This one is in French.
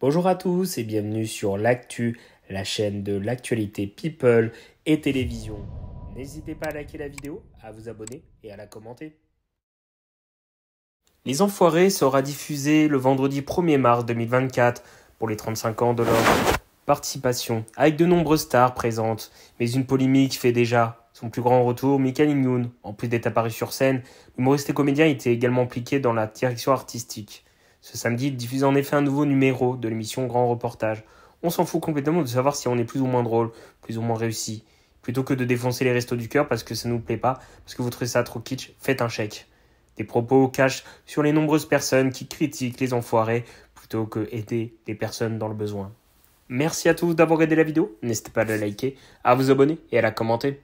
Bonjour à tous et bienvenue sur l'actu, la chaîne de l'actualité people et télévision. N'hésitez pas à liker la vidéo, à vous abonner et à la commenter. Les Enfoirés sera diffusé le vendredi 1er mars 2024 pour les 35 ans de leur participation, avec de nombreuses stars présentes, mais une polémique fait déjà son plus grand retour, Michael Youn, en plus d'être apparu sur scène, l'humoriste et comédien était également impliqué dans la direction artistique. Ce samedi, diffuse en effet un nouveau numéro de l'émission Grand Reportage. On s'en fout complètement de savoir si on est plus ou moins drôle, plus ou moins réussi. Plutôt que de défoncer les restos du cœur parce que ça nous plaît pas, parce que vous trouvez ça trop kitsch, faites un chèque. Des propos cachent sur les nombreuses personnes qui critiquent les enfoirés plutôt que aider les personnes dans le besoin. Merci à tous d'avoir aidé la vidéo, n'hésitez pas à la liker, à vous abonner et à la commenter.